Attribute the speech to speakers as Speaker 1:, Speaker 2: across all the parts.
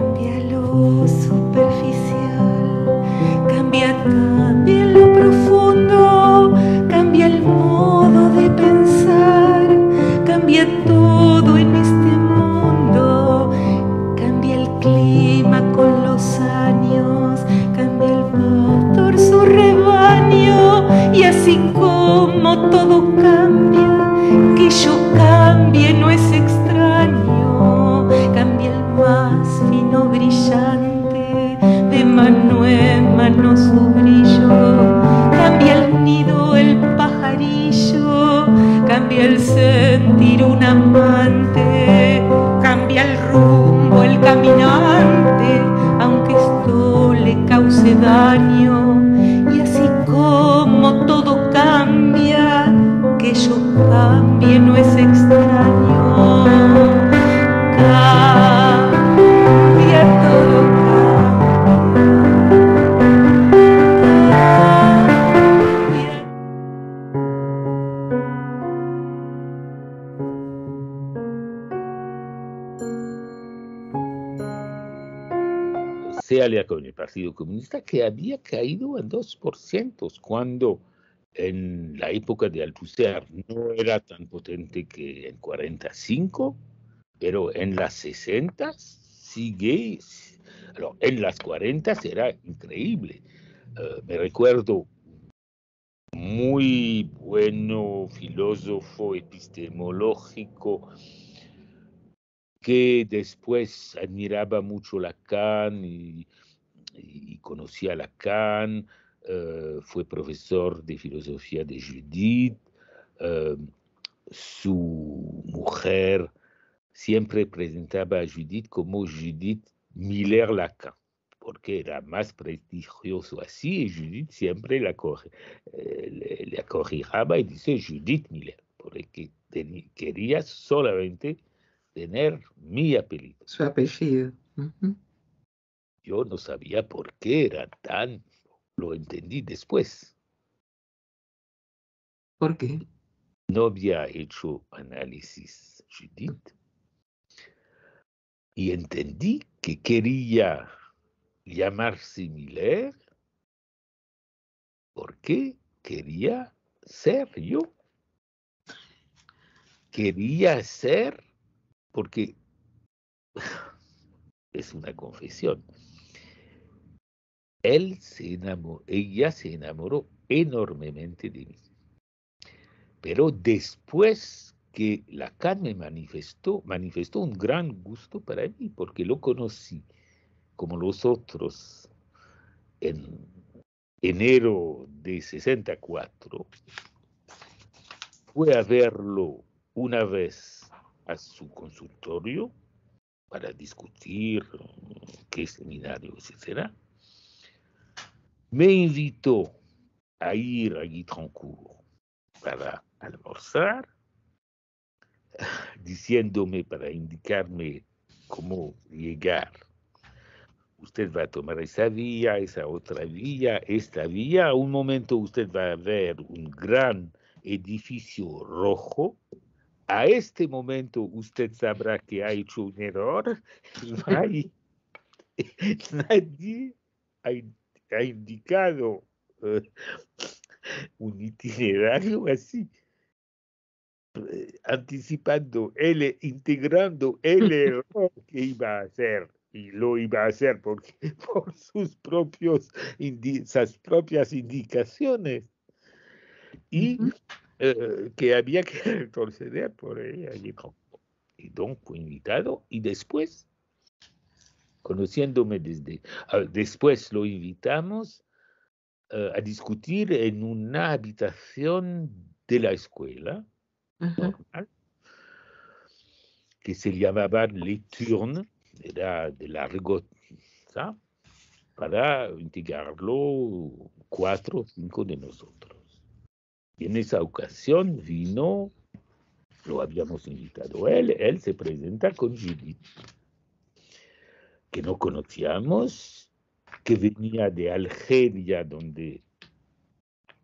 Speaker 1: Cámbialo, super.
Speaker 2: con el Partido Comunista que había caído en 2% cuando en la época de Althusser no era tan potente que en 45, pero en las 60 sigue, en las 40 era increíble. Eh, me recuerdo muy bueno filósofo epistemológico que después admiraba mucho Lacan y, conocía a Lacan, eh, fue profesor de filosofía de Judith, eh, su mujer siempre presentaba a Judith como Judith Miller Lacan, porque era más prestigioso así y Judith siempre la, corrigía eh, la corrijaba y dice Judith Miller, porque quería solamente tener mi apellido. Su apellido. Yo no sabía por qué era tan, lo entendí después. ¿Por qué? No había hecho análisis, Judith. Y entendí que quería llamarse Miller porque quería ser yo. Quería ser porque es una confesión. Él se ella se enamoró enormemente de mí. Pero después que la me manifestó, manifestó un gran gusto para mí, porque lo conocí como los otros en enero de 64. Fue a verlo una vez a su consultorio para discutir qué seminario, será me invitó a ir a Guitrancourt para almorzar, diciéndome, para indicarme cómo llegar. Usted va a tomar esa vía, esa otra vía, esta vía. a Un momento usted va a ver un gran edificio rojo a este momento usted sabrá que ha hecho un error. nadie ha, indicado eh, un itinerario así eh, anticipando él, eh, integrando el error que iba a hacer y lo iba a hacer porque, por sus propios propias indicaciones y eh, eh, que había que proceder por ahí. Y donc invitado y después, conociéndome desde, después lo invitamos eh, a discutir en una habitación de la escuela que se llamaba Le turn era de largo, ¿sabes? para integrarlo cuatro o cinco de nosotros. Y en esa ocasión vino, lo habíamos invitado él, él se presenta con Judith, que no conocíamos, que venía de Algeria, donde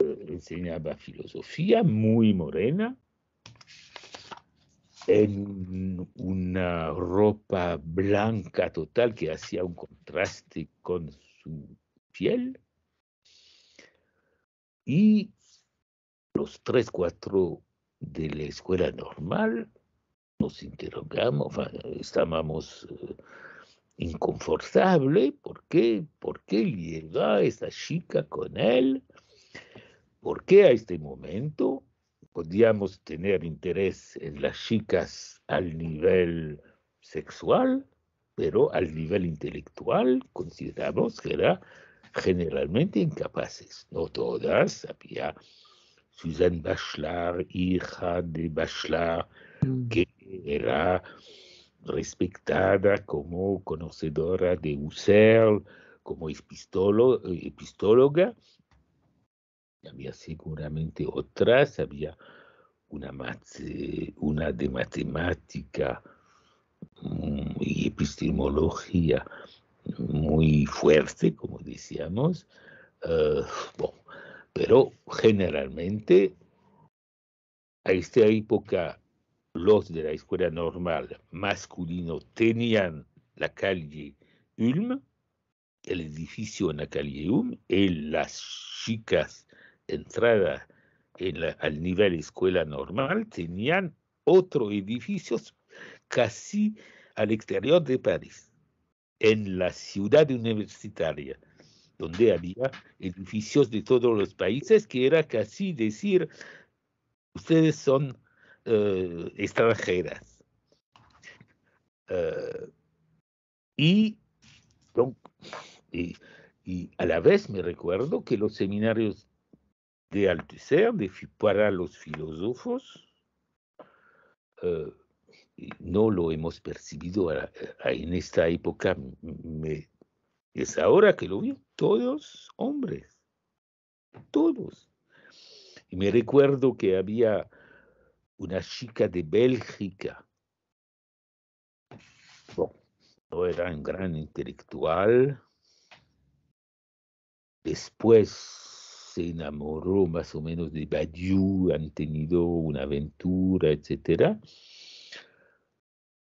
Speaker 2: eh, enseñaba filosofía, muy morena, en una ropa blanca total que hacía un contraste con su piel. Y los tres, cuatro de la escuela normal, nos interrogamos, estábamos eh, inconfortables, ¿por qué? ¿Por qué llega esta chica con él? ¿Por qué a este momento podíamos tener interés en las chicas al nivel sexual, pero al nivel intelectual consideramos que era generalmente incapaces. No todas, había Suzanne Bachelard, hija de Bachelard, mm. que era respetada como conocedora de Husserl, como eh, epistóloga. Había seguramente otras, había una, de matemática mm, y epistemología muy fuerte, como decíamos. Eh, bueno, pero generalmente a esta época los de la escuela normal masculino tenían la calle Ulm, el edificio en la calle Ulm, y las chicas entradas en al nivel escuela normal tenían otros edificios casi al exterior de París, en la ciudad universitaria donde había edificios de todos los países, que era casi decir, ustedes son eh, extranjeras. Eh, y, a la vez me recuerdo que los seminarios de Althusser, de, para los filósofos, eh, no lo hemos percibido en esta época, me es ahora que lo vio, todos hombres, todos. Y me recuerdo que había una chica de Bélgica. no era un gran intelectual. Después se enamoró más o menos de Badiou, han tenido una aventura, etcétera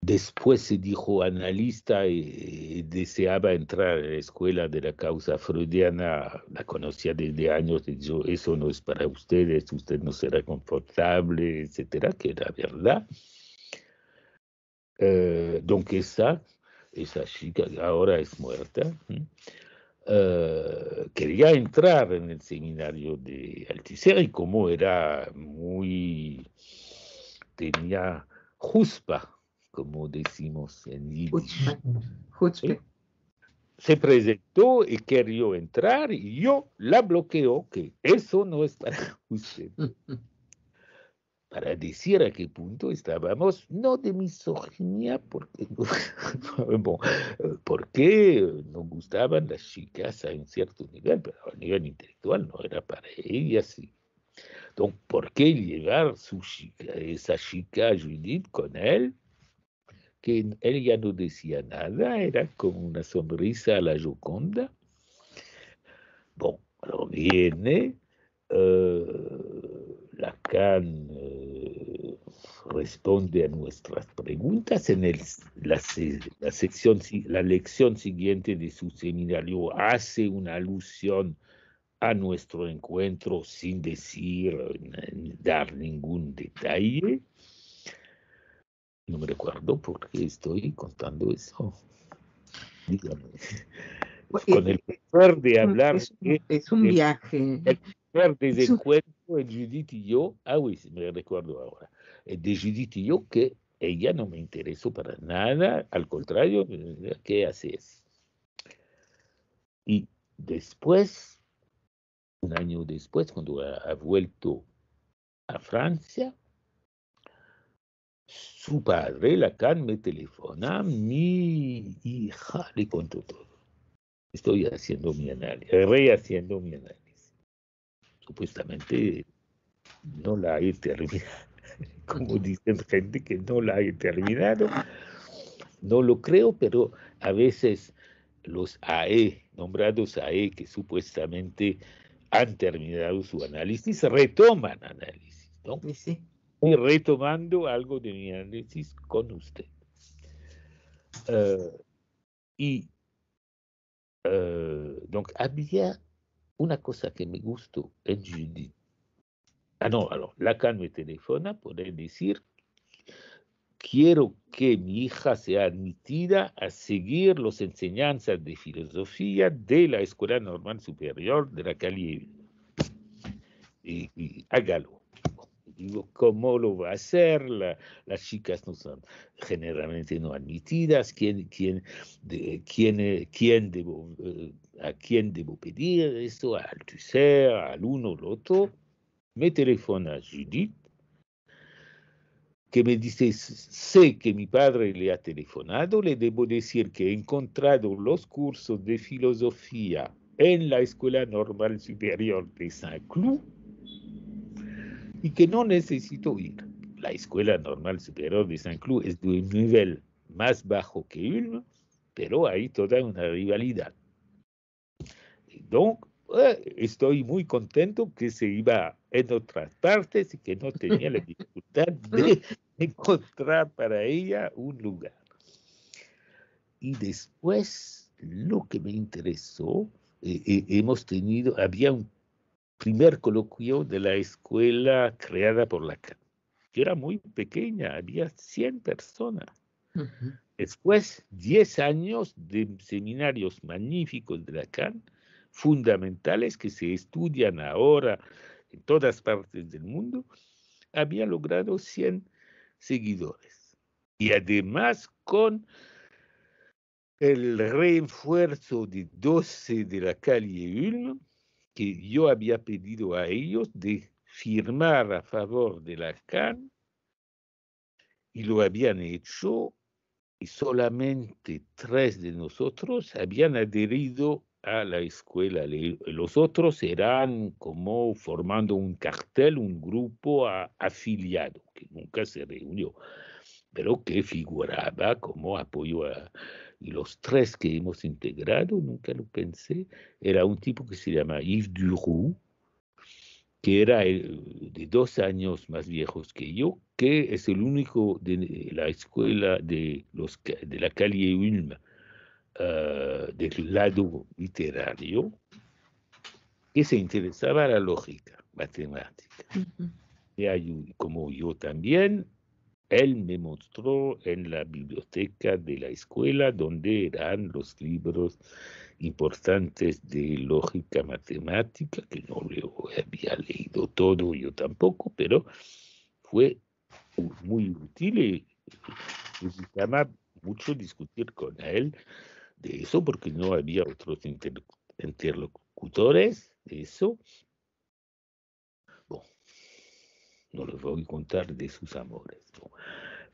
Speaker 2: Después se dijo analista y, eh, deseaba entrar en la escuela de la causa freudiana, la conocía desde años, y yo, eso no es para ustedes, usted no será confortable, etcétera, que era verdad. Eh, donc esa, esa chica ahora es muerta, eh, quería entrar en el seminario de Altisera y como era muy, tenía juspa como decimos en yiddish. Se presentó y quería entrar y yo la bloqueo que eso no es para usted. para decir a qué punto estábamos, no de misoginia, porque, porque nos gustaban las chicas a un cierto nivel, pero a nivel intelectual no era para ella, así. entonces, ¿por qué llevar su chica, esa chica Judith con él que él ya no decía nada, era como una sonrisa a la Joconda. Bueno, viene eh, Lacan, eh, responde a nuestras preguntas en la, la, la lección siguiente de su seminario, hace una alusión a nuestro encuentro sin decir, dar ningún detalle. No me recuerdo qué estoy contando eso. Dígame. Con el placer de hablar. Es, un, viaje. El placer de de Judith yo. Ah, sí, me recuerdo ahora. Eh, de Judith yo que ella no me interesó para nada. Al contrario, ¿qué haces? Y después, un año después, cuando ha vuelto a Francia, su padre, Lacan, me telefona, mi hija, le contó todo. Estoy haciendo mi análisis, eh, rehaciendo mi análisis. Supuestamente no la he terminado, como dicen gente que no la he terminado. No lo creo, pero a veces los AE, nombrados AE, que supuestamente han terminado su análisis, retoman análisis. ¿no? Pues retomando algo de mi análisis con usted. Eh, y eh, había una cosa que me gustó en Judith. Ah, no, alors, ah, Lacan me telefona por decir, quiero que mi hija sea admitida a seguir las enseñanzas de filosofía de la Escuela Normal Superior de la Calle. y hágalo digo, ¿cómo lo va a hacer? las chicas no son generalmente no admitidas, ¿quién, eh, debo, eh, ¿a quién debo pedir esto? ¿Al ser? al uno, al otro? Me telefona Judith, que me dice, sé que mi padre le ha telefonado, le debo decir que he encontrado los cursos de filosofía en la Escuela Normal Superior de Saint-Cloud y que no necesito ir. La Escuela Normal Superior de San Cloud es de un nivel más bajo que Ulm, pero hay toda una rivalidad. Entonces, eh, estoy muy contento que se iba en otras partes y que no tenía la dificultad de encontrar para ella un lugar. Y después, lo que me interesó, eh, eh, hemos tenido, había un primer coloquio de la escuela creada por Lacan. que era muy pequeña, había 100 personas. Después, 10 años de seminarios magníficos de Lacan, fundamentales que se estudian ahora en todas partes del mundo, había logrado 100 seguidores. Y además con el refuerzo de 12 de la calle Ulm, que yo había pedido a ellos de firmar a favor de la CAN y lo habían hecho y solamente tres de nosotros habían adherido a la escuela. Los otros eran como formando un cartel, un grupo afiliado, que nunca se reunió, pero que figuraba como apoyo a, y los tres que hemos integrado, nunca lo pensé, era un tipo que se llama Yves Duroux, que era eh, de dos años más viejos que yo, que es el único de la escuela de, los, de la calle Ulm, ah, del lado literario, que se interesaba a la lógica matemática. como yo también, él me mostró en la biblioteca de la escuela donde eran los libros importantes de lógica matemática, que no lo había leído todo yo tampoco, pero fue muy útil eh, y me mucho discutir con él de eso porque no había otros interlocutores de eso no les voy a contar de sus amores.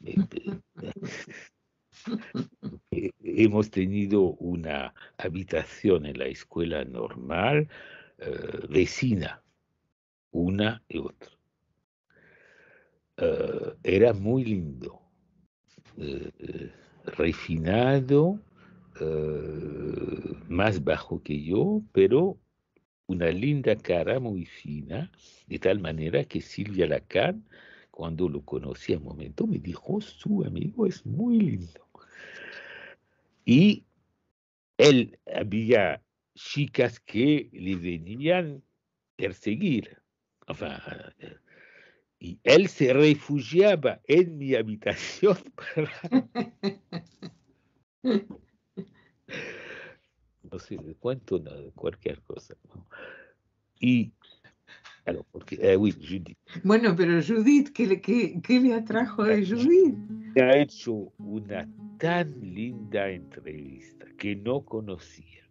Speaker 2: Este, eh, hemos tenido una habitación en la escuela normal, eh, vecina, una y otra. Eh, era muy lindo, refinado, más bajo que yo, pero una linda cara muy fina, de tal manera que Silvia Lacan, cuando lo conocí al momento, me dijo, su amigo es muy lindo. Y él había chicas que le venían perseguir. y él se refugiaba en mi habitación para... no de cuánto nada, cualquier cosa. Y eh, Judith.
Speaker 1: Bueno, pero Judith, ¿qué le, qué, qué le atrajo de Judith?
Speaker 2: Ha hecho una tan linda entrevista que no conocía,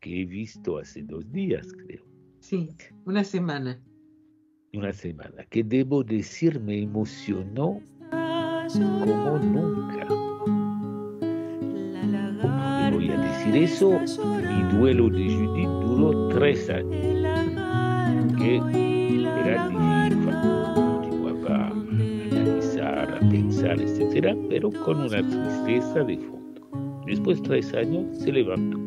Speaker 2: que he visto hace dos días, creo.
Speaker 1: Sí, una
Speaker 2: semana. Una semana, que debo decir me emocionó como nunca. eso, y duelo de Judith duró tres años, que era difícil para analizar, a pensar, etcétera, pero con una tristeza de fondo. Después de tres años se levantó,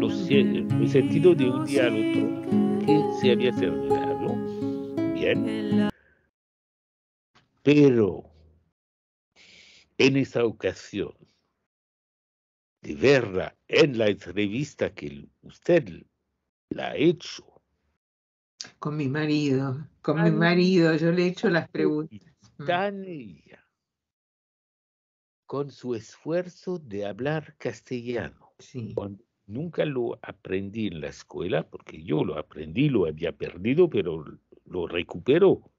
Speaker 2: lo, el sentido de un día al otro que se había terminado, bien, pero en esa ocasión de verla en la entrevista que usted la ha hecho.
Speaker 1: Con mi marido, con mi marido, yo le he hecho las preguntas.
Speaker 2: Mm. Tan ella, con su esfuerzo de hablar castellano. Sí. nunca lo aprendí en la escuela, porque yo lo aprendí, lo había perdido, pero lo recuperó.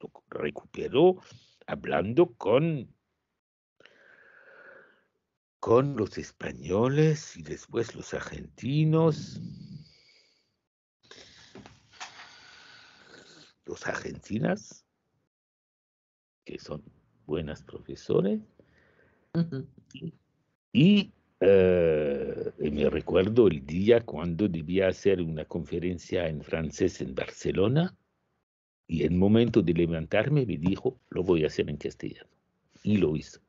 Speaker 2: Lo recuperó hablando con con los españoles y después los argentinos. Los argentinas, que son buenas profesores. Eh, y me recuerdo el día cuando debía hacer una conferencia en francés en Barcelona y el momento de levantarme me dijo, lo voy a hacer en castellano. Y lo hizo.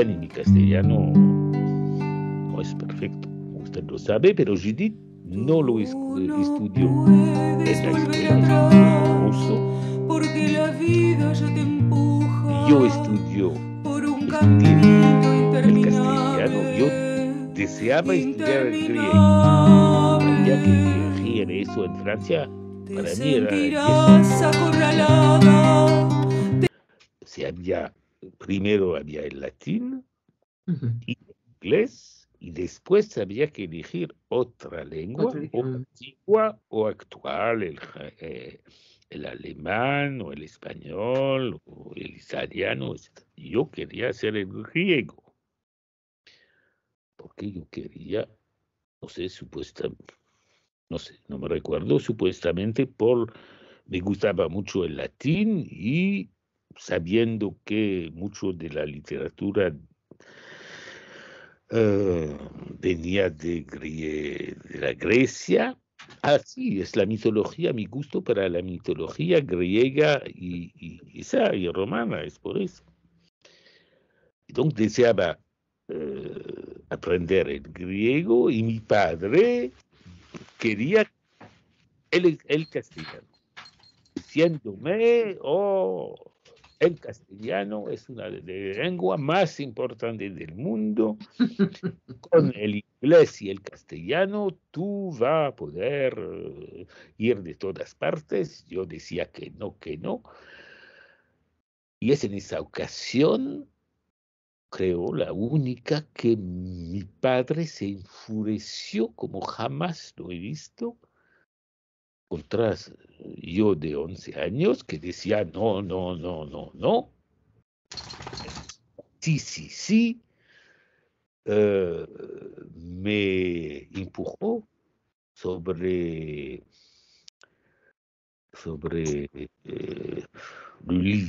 Speaker 2: ni y mi castellano no es perfecto, usted lo sabe, pero Judith no lo eh, estudió en la escuela
Speaker 1: ruso. Porque la vida ya te empuja.
Speaker 2: Yo estudio por un camino el castellano, yo deseaba estudiar el griego, ya que viajé en eso en Francia, para mí era... Se había primero había el latín y inglés, y después había que elegir otra lengua, antigua o actual, eh, el, alemán o el español o el italiano. Yo quería hacer el griego, porque yo quería, no sé, supuestamente, no sé, no me recuerdo, supuestamente por, me gustaba mucho el latín y sabiendo que mucho de la literatura eh, venía de, la Grecia. Así ah, es la mitología, mi gusto para la mitología griega y, y, romana, es por eso. Entonces deseaba eh, aprender el griego y mi padre quería el, el castellano, diciéndome, oh, el castellano es una de las lenguas más importantes del mundo. Con el inglés y el castellano tú vas a poder eh, ir de todas partes. Yo decía que no, que no. Y es en esa ocasión, creo, la única que mi padre se enfureció como jamás lo he visto eh, yo de 11 años que decía no, no, no, no, no. Sí, sí, sí. Eh, me empujó sobre sobre eh,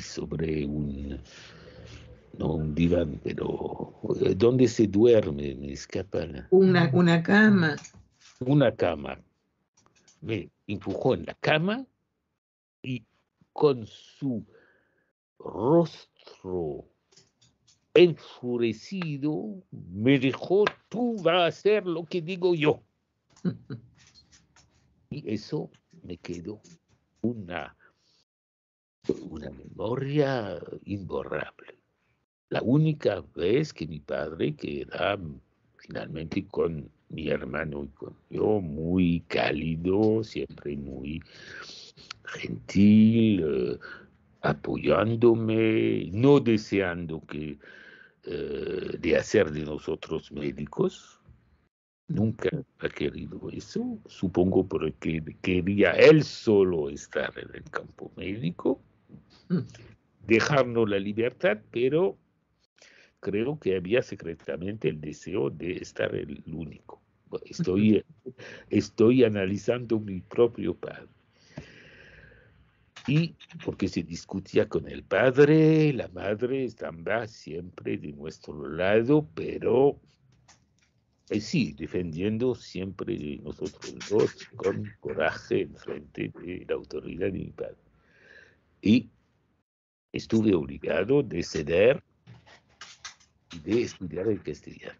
Speaker 2: sobre un no un diván, pero ¿dónde se duerme? Me escapa. Una,
Speaker 1: una cama.
Speaker 2: Una cama. Me, empujó en la cama y con su rostro enfurecido me dijo, tú vas a hacer lo que digo yo. y eso me quedó una, una memoria imborrable. La única vez que mi padre, que era finalmente con mi hermano y yo, muy cálido, siempre muy gentil, eh, apoyándome, no deseando que eh, de hacer de nosotros médicos. Nunca ha querido eso, supongo porque quería él solo estar en el campo médico, mm. dejarnos la libertad, pero creo que había secretamente el deseo de estar el único. Estoy, estoy analizando mi propio padre. Y porque se discutía con el padre, la madre estaba siempre de nuestro lado, pero eh, sí, defendiendo siempre nosotros dos con coraje en frente de la autoridad de mi padre. Y estuve obligado de ceder de estudiar el castellano.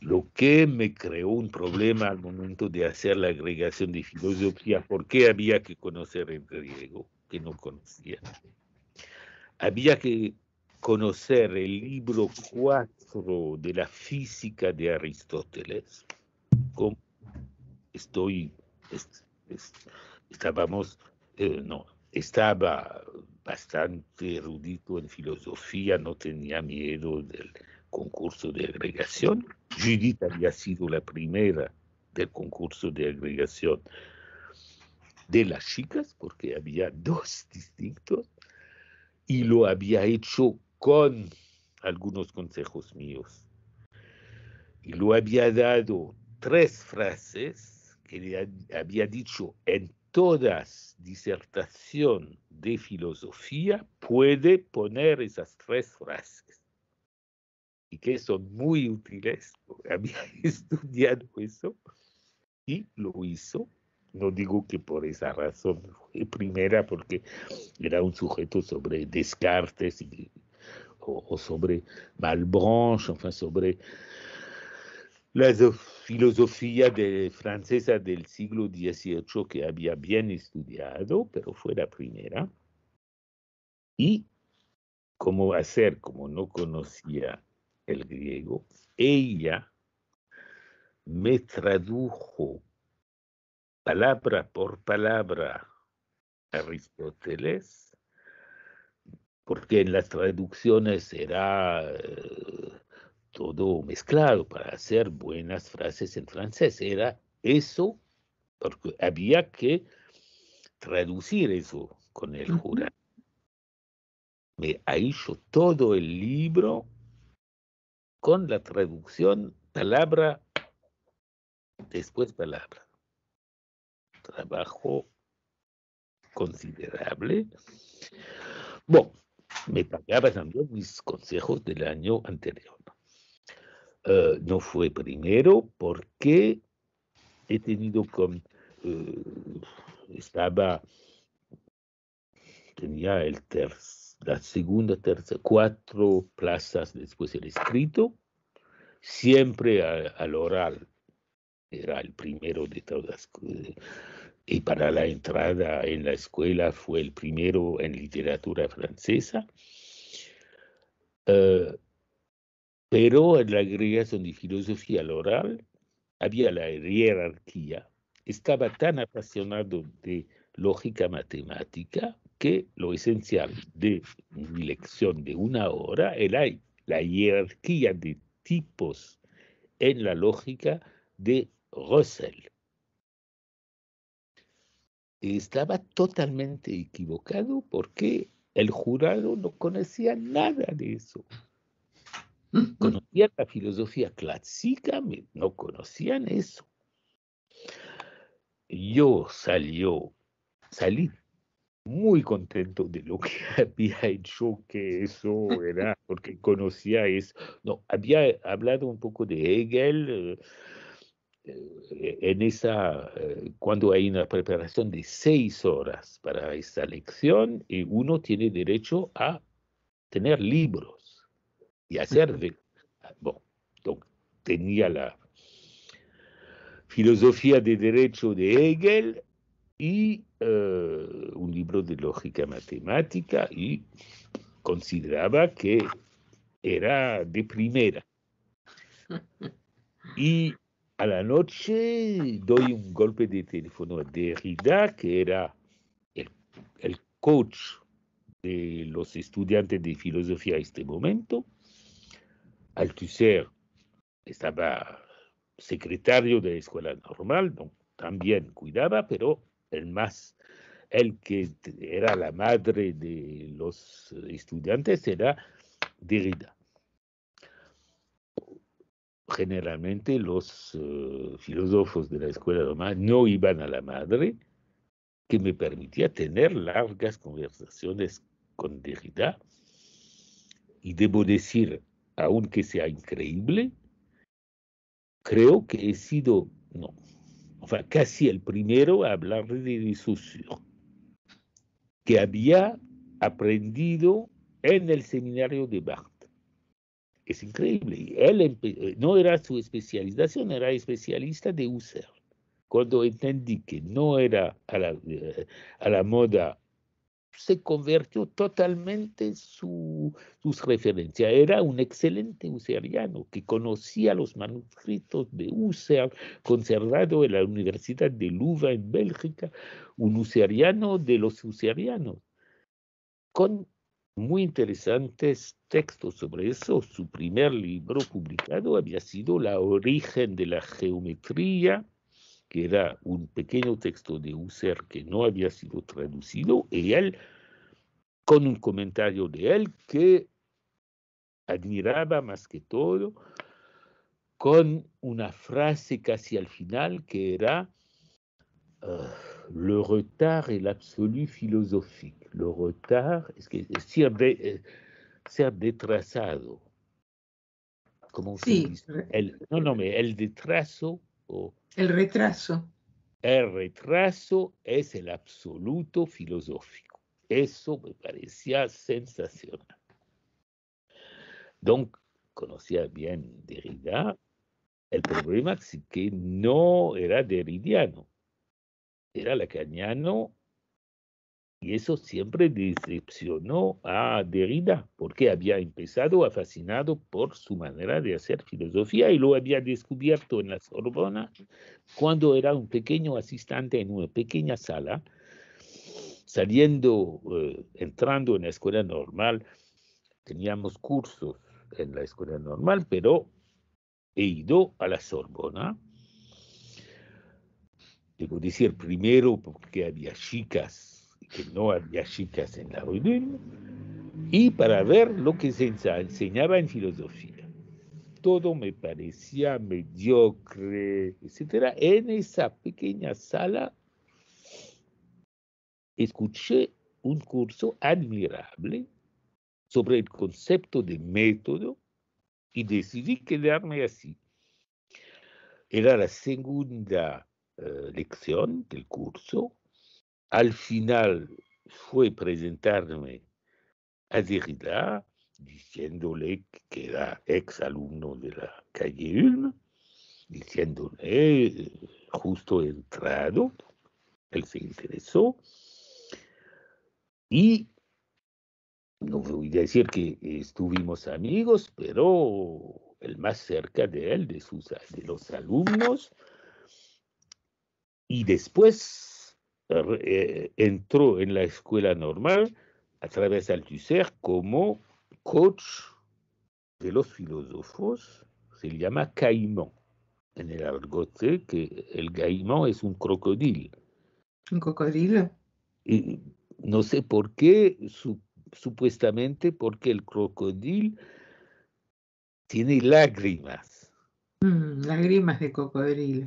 Speaker 2: Lo que me creó un problema al momento de hacer la agregación de filosofía, porque había que conocer el griego, que no conocía. Había que conocer el libro 4 de la física de Aristóteles, como estoy, estábamos, eh, no, estaba bastante erudito en filosofía, no tenía miedo del concurso de agregación. Judith había sido la primera del concurso de agregación de las chicas, porque había dos distintos, y lo había hecho con algunos consejos míos. Y lo había dado tres frases que le había dicho en Toda disertación de filosofía puede poner esas tres frases y que son muy útiles. Había estudiado eso y lo hizo. No digo que por esa razón primera, porque era un sujeto sobre Descartes o, sobre Malbranche, fin sobre la filosofía francesa del siglo XVIII que había bien estudiado, pero fue la primera. Y cómo hacer, como no conocía el griego, ella me tradujo palabra por palabra Aristóteles, porque en las traducciones era eh, todo mezclado para hacer buenas frases en francés. Era eso, porque había que traducir eso con el jurado. Me ha hecho todo el libro con la traducción palabra después palabra. Trabajo considerable. Bueno, me pagaba también mis consejos del año anterior. Eh, no fue primero porque he tenido con eh, estaba tenía el tercer la segunda tercera cuatro plazas después el escrito siempre al oral era el primero de todas eh, y para la entrada en la escuela fue el primero en literatura francesa pero en la agregación de filosofía oral había la jerarquía. Estaba tan apasionado de lógica matemática que lo esencial de mi lección de una hora era la jerarquía de tipos en la lógica de Russell. Estaba totalmente equivocado porque el jurado no conocía nada de eso. Conocían la filosofía clásica, no conocían eso. Yo salió, salí muy contento de lo que había hecho, que eso era, porque conocía eso. No, había hablado un poco de Hegel eh, eh, en esa, eh, cuando hay una preparación de seis horas para esa lección y uno tiene derecho a tener libros y hacer de... Bon, tenía la filosofía de derecho de Hegel y eh, un libro de lógica matemática y consideraba que era de primera. Y a la noche doy un golpe de teléfono a Derrida, que era el, coach de los estudiantes de filosofía en este momento, Althusser estaba secretario de la escuela normal, también cuidaba, pero el más, el que era la madre de los estudiantes era Derrida. Generalmente los eh, filósofos de la escuela normal no iban a la madre, que me permitía tener largas conversaciones con Derrida. Y debo decir, aunque sea increíble, creo que he sido, no, casi el primero a hablar de disucio, que había aprendido en el seminario de Barthes. Es increíble. Él no era su especialización, era especialista de Husserl. Cuando entendí que no era a la, eh, a la moda se convirtió totalmente su, sus referencias. Era un excelente usariano que conocía los manuscritos de User, conservado en la Universidad de Luva en Bélgica, un usariano de los usarianos con muy interesantes textos sobre eso. Su primer libro publicado había sido La origen de la geometría que era un pequeño texto de Husserl que no había sido traducido, y él, con un comentario de él que admiraba más que todo, con una frase casi al final que era ah, le retard est l'absolu philosophique. Le retard es que es eh, ser, de, detrasado. ¿Cómo se dice? El, no, no, el detraso o
Speaker 1: el retraso.
Speaker 2: El retraso es el absoluto filosófico. Eso me parecía sensacional. Donc, conocía bien Derrida. El problema es que no era derridiano, era lacaniano y eso siempre decepcionó a Derrida, porque había empezado a fascinado por su manera de hacer filosofía y lo había descubierto en la Sorbona cuando era un pequeño asistente en una pequeña sala, saliendo, eh, entrando en la escuela normal. Teníamos cursos en la escuela normal, pero he ido a la Sorbona. Debo decir primero porque había chicas que no había chicas en la reunión, y para ver lo que se enseñaba en filosofía. Todo me parecía mediocre, etc. En esa pequeña sala escuché un curso admirable sobre el concepto de método y decidí quedarme así. Era la segunda eh, lección del curso al final fue presentarme a Derrida diciéndole que era ex alumno de la calle Ulm, diciéndole justo entrado, él se interesó y no voy a decir que estuvimos amigos, pero el más cerca de él, de, sus, de los alumnos, y después eh, eh, entró en la escuela normal a través de Althusser como coach de los filósofos, se llama caimán en el argote, que el caimán es un crocodilo.
Speaker 1: ¿Un crocodilo?
Speaker 2: no sé por qué, supuestamente porque el crocodilo tiene lágrimas.
Speaker 1: Mm, lágrimas mm. de cocodrilo.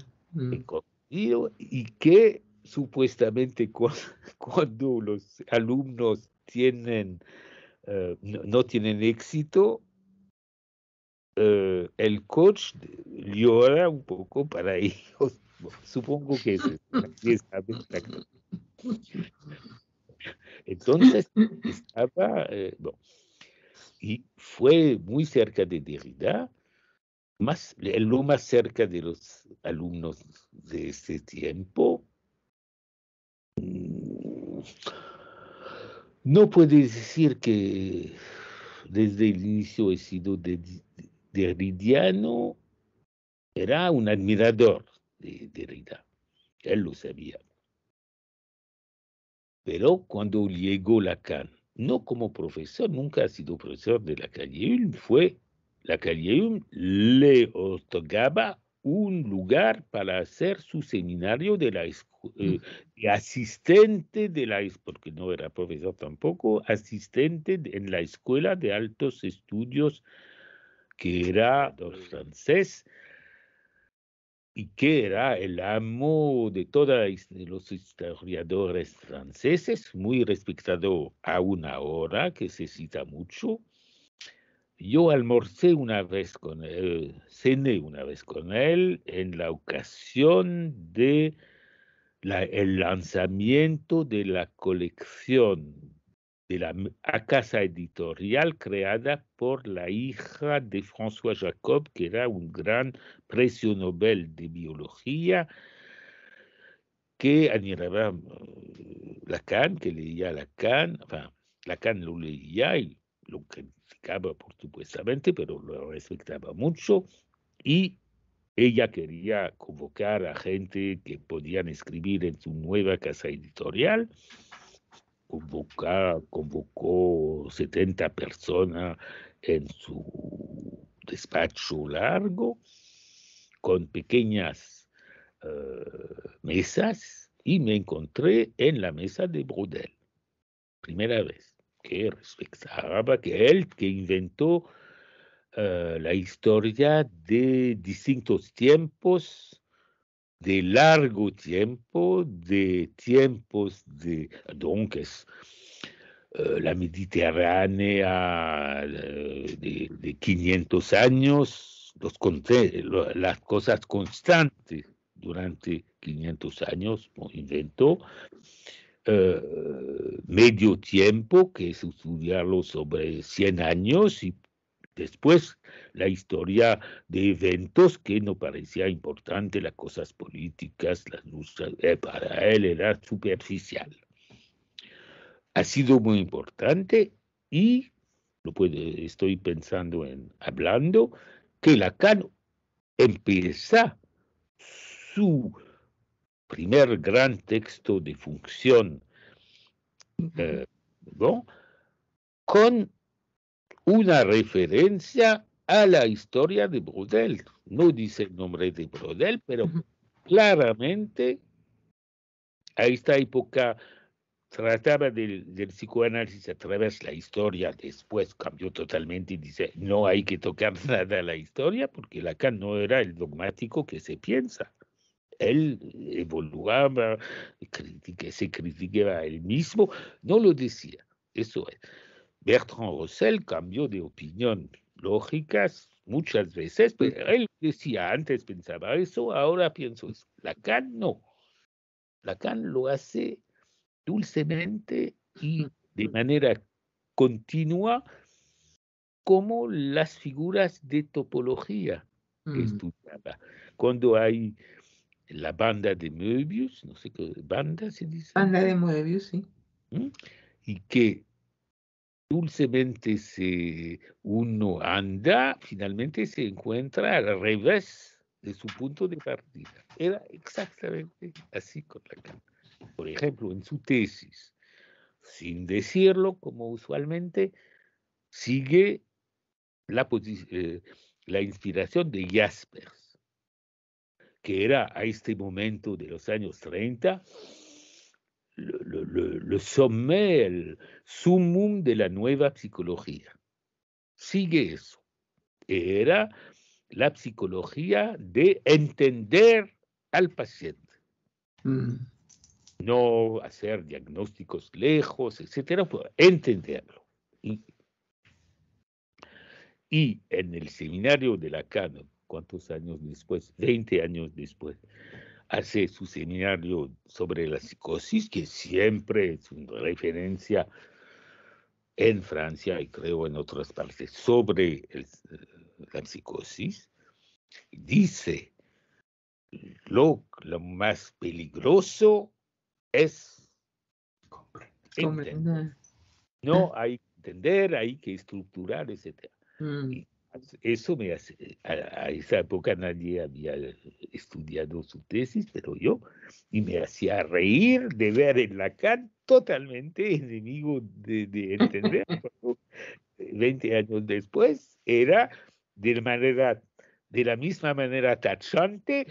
Speaker 2: y que supuestamente cuando los alumnos tienen, eh, no tienen éxito, eh, el coach llora un poco para ellos. Supongo que es, Entonces estaba, eh, y fue muy cerca de Derrida, más, lo más cerca de los alumnos de ese tiempo, no puede decir que desde el inicio he sido de, Ridiano, era un admirador de, Rida, él lo sabía. Pero cuando llegó Lacan, no como profesor, nunca ha sido profesor de la Lacan, fue la Lacan le otorgaba un lugar para hacer su seminario de la eh, asistente de la porque no era profesor tampoco asistente en la escuela de altos estudios que era francés y que era el amo de todos los historiadores franceses, muy respetado aún ahora, que se cita mucho, yo almorcé una vez con él, cené una vez con él en la ocasión de el lanzamiento de la colección de la casa editorial creada por la hija de François Jacob, que era un gran precio Nobel de biología, que admiraba mm, Lacan, que leía Lacan, enfin, Lacan lo leía y lo que por supuestamente, pero lo respectaba mucho y ella quería convocar a gente que podían escribir en su nueva casa editorial. convocó 70 personas en su despacho largo, con pequeñas eh, mesas, y me encontré en la mesa de Brudel, primera vez que respetaba que él que inventó eh, la historia de distintos tiempos, de largo tiempo, de tiempos de donques. Eh, la Mediterránea eh, de, de 500 años, los, las cosas constantes durante 500 años, inventó eh, medio tiempo, que es estudiarlo sobre 100 años y después la historia de eventos que no parecía importante, las cosas políticas, las eh, para él era superficial. Ha sido muy importante y lo estoy pensando en hablando que Lacan empieza su primer gran texto de función, eh, con una referencia a la historia de Brodel. No dice el nombre de Brodel, pero claramente a esta época trataba del, del, psicoanálisis a través de la historia, después cambió totalmente y dice, no hay que tocar nada a la historia porque Lacan no era el dogmático que se piensa él evoluaba, se criticaba a él mismo, no lo decía. Eso es. Bertrand Russell cambió de opinión lógicas muchas veces, pero él decía antes pensaba eso, ahora pienso eso. Lacan no. Lacan lo hace dulcemente y de manera continua como las figuras de topología que mm. estudiaba. Cuando hay la banda de Möbius, no sé qué, banda se dice.
Speaker 1: Banda de Möbius, sí.
Speaker 2: ¿Mm? Y que dulcemente se uno anda, finalmente se encuentra al revés de su punto de partida. Era exactamente así con la cámara. Por ejemplo, en su tesis, sin decirlo como usualmente, sigue la, eh, la inspiración de Jaspers que era a este momento de los años 30 el sommel el sumum de la nueva psicología. Sigue eso. Era la psicología de entender al paciente. Mm. No hacer diagnósticos lejos, etcétera, pues, entenderlo. Y, en el seminario de la Lacan cuántos años después, 20 años después, hace su seminario sobre la psicosis, que siempre es una referencia en Francia y creo en otras partes sobre la psicosis, dice, lo, más peligroso es No hay que entender, hay que estructurar, etc. Eso me hace, a, esa época nadie había estudiado su tesis, pero yo, y me hacía reír de ver el Lacan totalmente enemigo de, entender. 20 eh, años después era de, manera, de la misma manera tachante.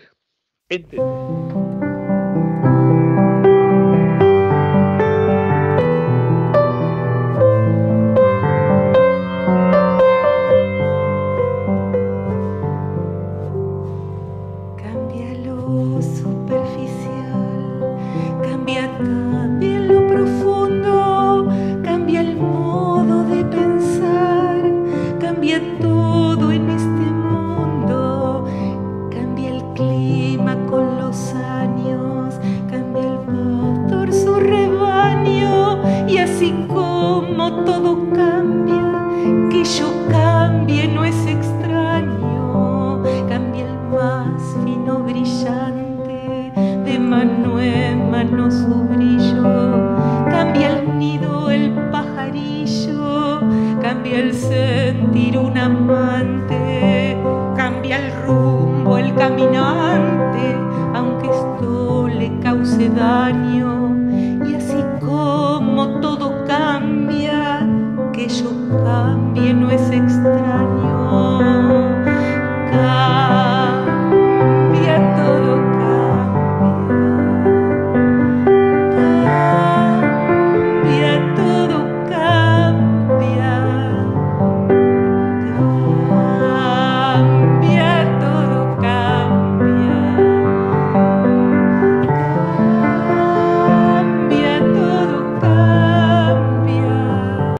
Speaker 1: años cambia el pastor su rebaño y así como todo I